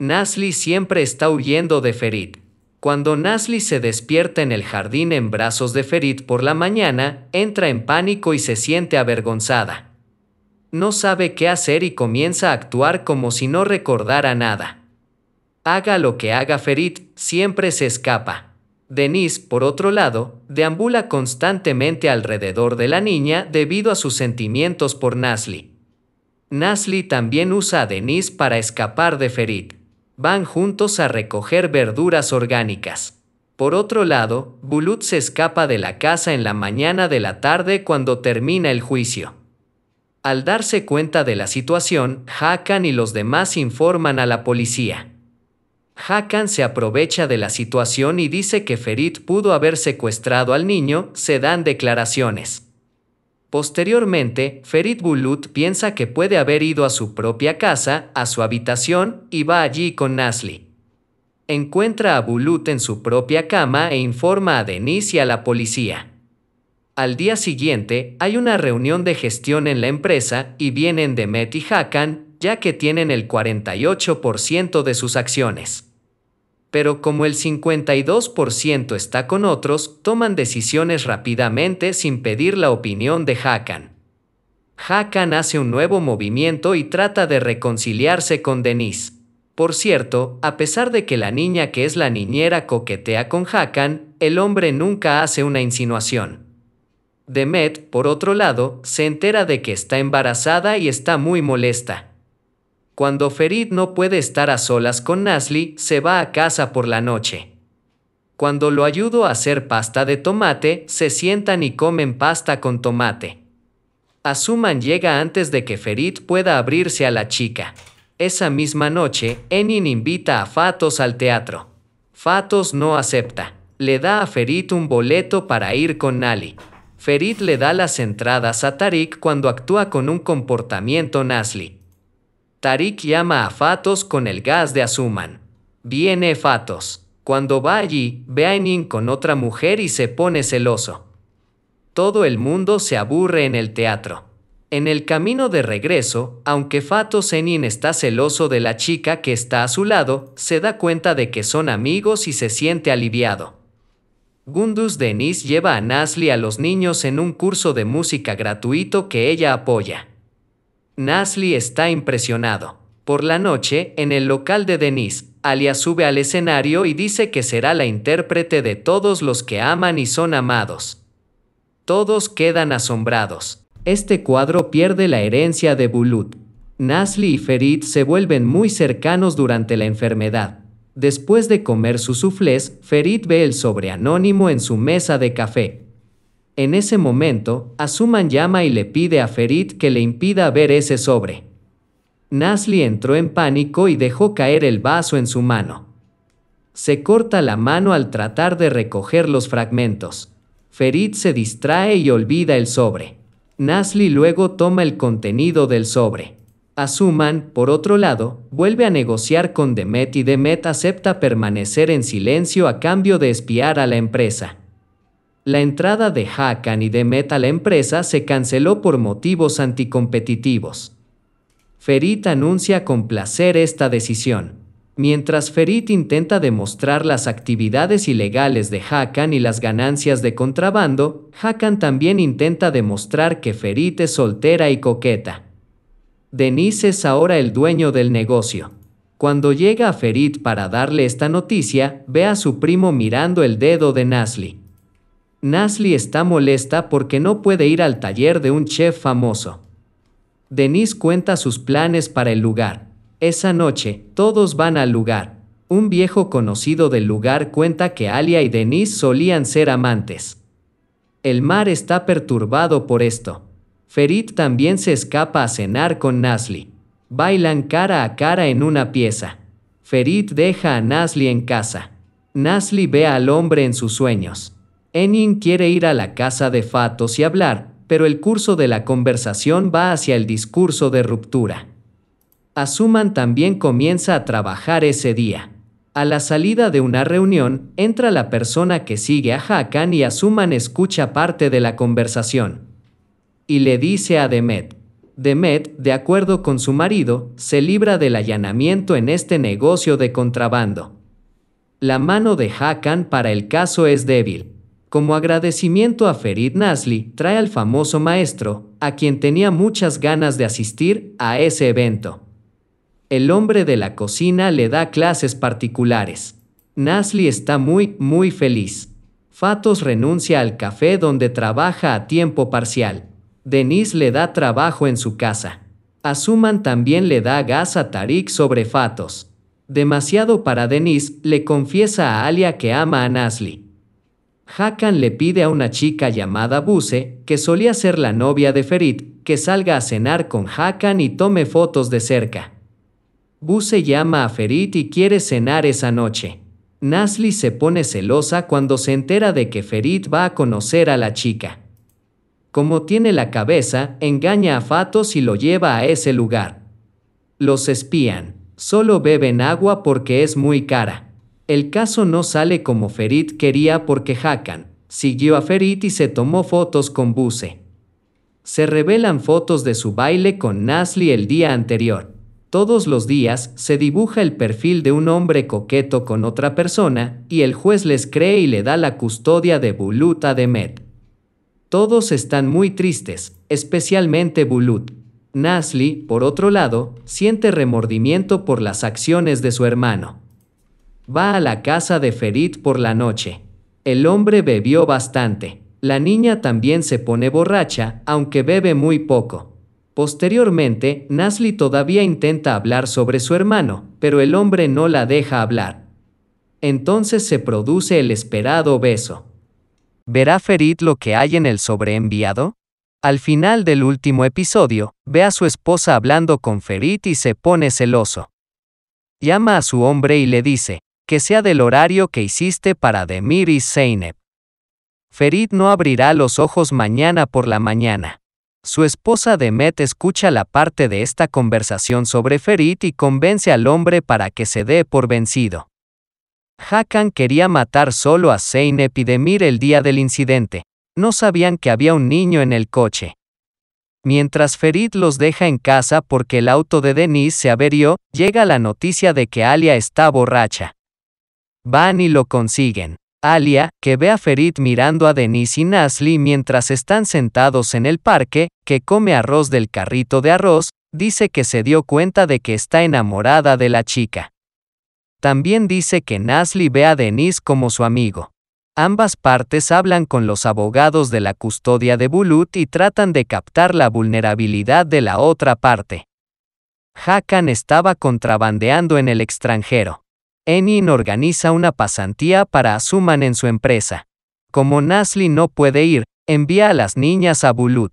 Nasli siempre está huyendo de Ferit. Cuando Nasli se despierta en el jardín en brazos de Ferit por la mañana, entra en pánico y se siente avergonzada. No sabe qué hacer y comienza a actuar como si no recordara nada. Haga lo que haga Ferit, siempre se escapa. Denise, por otro lado, deambula constantemente alrededor de la niña debido a sus sentimientos por Nasli. Nasli también usa a Denise para escapar de Ferit van juntos a recoger verduras orgánicas. Por otro lado, Bulut se escapa de la casa en la mañana de la tarde cuando termina el juicio. Al darse cuenta de la situación, Hakan y los demás informan a la policía. Hakan se aprovecha de la situación y dice que Ferit pudo haber secuestrado al niño, se dan declaraciones. Posteriormente, Ferit Bulut piensa que puede haber ido a su propia casa, a su habitación, y va allí con Nasli. Encuentra a Bulut en su propia cama e informa a Denise y a la policía. Al día siguiente, hay una reunión de gestión en la empresa y vienen Demet y Hakan, ya que tienen el 48% de sus acciones pero como el 52% está con otros, toman decisiones rápidamente sin pedir la opinión de Hakan. Hakan hace un nuevo movimiento y trata de reconciliarse con Denise. Por cierto, a pesar de que la niña que es la niñera coquetea con Hakan, el hombre nunca hace una insinuación. Demet, por otro lado, se entera de que está embarazada y está muy molesta. Cuando Ferid no puede estar a solas con Nasli, se va a casa por la noche. Cuando lo ayudo a hacer pasta de tomate, se sientan y comen pasta con tomate. Asuman llega antes de que Ferid pueda abrirse a la chica. Esa misma noche, Enin invita a Fatos al teatro. Fatos no acepta. Le da a Ferit un boleto para ir con Nali. Ferit le da las entradas a Tarik cuando actúa con un comportamiento Nasli. Tarik llama a Fatos con el gas de Azuman. Viene Fatos. Cuando va allí, ve a Enin con otra mujer y se pone celoso. Todo el mundo se aburre en el teatro. En el camino de regreso, aunque Fatos Enin está celoso de la chica que está a su lado, se da cuenta de que son amigos y se siente aliviado. Gundus Denis lleva a Nasli a los niños en un curso de música gratuito que ella apoya. Nasli está impresionado. Por la noche, en el local de Denise, Alia sube al escenario y dice que será la intérprete de todos los que aman y son amados. Todos quedan asombrados. Este cuadro pierde la herencia de Bulut. Nasli y Ferit se vuelven muy cercanos durante la enfermedad. Después de comer su suflés, Ferit ve el sobre anónimo en su mesa de café. En ese momento, Asuman llama y le pide a Ferit que le impida ver ese sobre. Nasli entró en pánico y dejó caer el vaso en su mano. Se corta la mano al tratar de recoger los fragmentos. Ferit se distrae y olvida el sobre. Nasli luego toma el contenido del sobre. Asuman, por otro lado, vuelve a negociar con Demet y Demet acepta permanecer en silencio a cambio de espiar a la empresa la entrada de Hakan y Demet a la empresa se canceló por motivos anticompetitivos. Ferit anuncia con placer esta decisión. Mientras Ferit intenta demostrar las actividades ilegales de Hakan y las ganancias de contrabando, Hakan también intenta demostrar que Ferit es soltera y coqueta. Denise es ahora el dueño del negocio. Cuando llega a Ferit para darle esta noticia, ve a su primo mirando el dedo de Nasli. Nasli está molesta porque no puede ir al taller de un chef famoso. Denise cuenta sus planes para el lugar. Esa noche, todos van al lugar. Un viejo conocido del lugar cuenta que Alia y Denise solían ser amantes. El mar está perturbado por esto. Ferit también se escapa a cenar con Nasli. Bailan cara a cara en una pieza. Ferit deja a Nasli en casa. Nasli ve al hombre en sus sueños. Enin quiere ir a la casa de Fatos y hablar, pero el curso de la conversación va hacia el discurso de ruptura. Asuman también comienza a trabajar ese día. A la salida de una reunión, entra la persona que sigue a Hakan y Asuman escucha parte de la conversación. Y le dice a Demet. Demet, de acuerdo con su marido, se libra del allanamiento en este negocio de contrabando. La mano de Hakan para el caso es débil, como agradecimiento a Ferid Nasli, trae al famoso maestro, a quien tenía muchas ganas de asistir a ese evento. El hombre de la cocina le da clases particulares. Nasli está muy, muy feliz. Fatos renuncia al café donde trabaja a tiempo parcial. Denise le da trabajo en su casa. Asuman también le da gas a Tarik sobre Fatos. Demasiado para Denise, le confiesa a Alia que ama a Nasli. Hakan le pide a una chica llamada Buse, que solía ser la novia de Ferit, que salga a cenar con Hakan y tome fotos de cerca. Buse llama a Ferit y quiere cenar esa noche. Nasli se pone celosa cuando se entera de que Ferit va a conocer a la chica. Como tiene la cabeza, engaña a Fatos y lo lleva a ese lugar. Los espían, solo beben agua porque es muy cara. El caso no sale como Ferit quería porque Hakan siguió a Ferit y se tomó fotos con Buse. Se revelan fotos de su baile con Nasli el día anterior. Todos los días se dibuja el perfil de un hombre coqueto con otra persona y el juez les cree y le da la custodia de Bulut a Demet. Todos están muy tristes, especialmente Bulut. Nasli, por otro lado, siente remordimiento por las acciones de su hermano. Va a la casa de Ferit por la noche. El hombre bebió bastante. La niña también se pone borracha, aunque bebe muy poco. Posteriormente, Nasli todavía intenta hablar sobre su hermano, pero el hombre no la deja hablar. Entonces se produce el esperado beso. ¿Verá Ferit lo que hay en el sobreenviado? Al final del último episodio, ve a su esposa hablando con Ferit y se pone celoso. Llama a su hombre y le dice, que sea del horario que hiciste para Demir y Zeynep. Ferit no abrirá los ojos mañana por la mañana. Su esposa Demet escucha la parte de esta conversación sobre Ferit y convence al hombre para que se dé por vencido. Hakan quería matar solo a Zeynep y Demir el día del incidente. No sabían que había un niño en el coche. Mientras Ferit los deja en casa porque el auto de Denise se averió, llega la noticia de que Alia está borracha. Van y lo consiguen. Alia, que ve a Ferit mirando a Denise y Nasli mientras están sentados en el parque, que come arroz del carrito de arroz, dice que se dio cuenta de que está enamorada de la chica. También dice que Nasli ve a Denise como su amigo. Ambas partes hablan con los abogados de la custodia de Bulut y tratan de captar la vulnerabilidad de la otra parte. Hakan estaba contrabandeando en el extranjero. Enin organiza una pasantía para Asuman en su empresa. Como Nasli no puede ir, envía a las niñas a Bulut.